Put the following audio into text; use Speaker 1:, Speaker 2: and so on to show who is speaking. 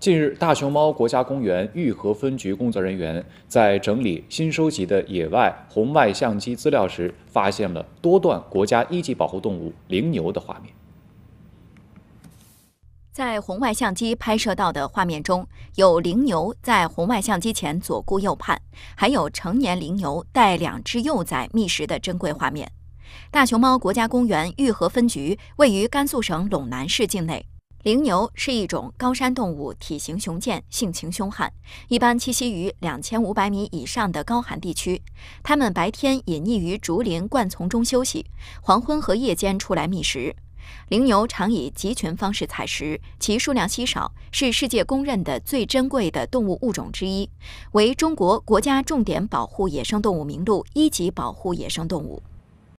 Speaker 1: 近日，大熊猫国家公园玉河分局工作人员在整理新收集的野外红外相机资料时，发现了多段国家一级保护动物羚牛的画面。
Speaker 2: 在红外相机拍摄到的画面中，有羚牛在红外相机前左顾右盼，还有成年羚牛带两只幼崽觅食的珍贵画面。大熊猫国家公园玉河分局位于甘肃省陇南市境内。羚牛是一种高山动物，体型雄健，性情凶悍，一般栖息于两千五百米以上的高寒地区。它们白天隐匿于竹林灌丛中休息，黄昏和夜间出来觅食。羚牛常以集群方式采食，其数量稀少，是世界公认的最珍贵的动物物种之一，为中国国家重点保护野生动物名录一级保护野生动物。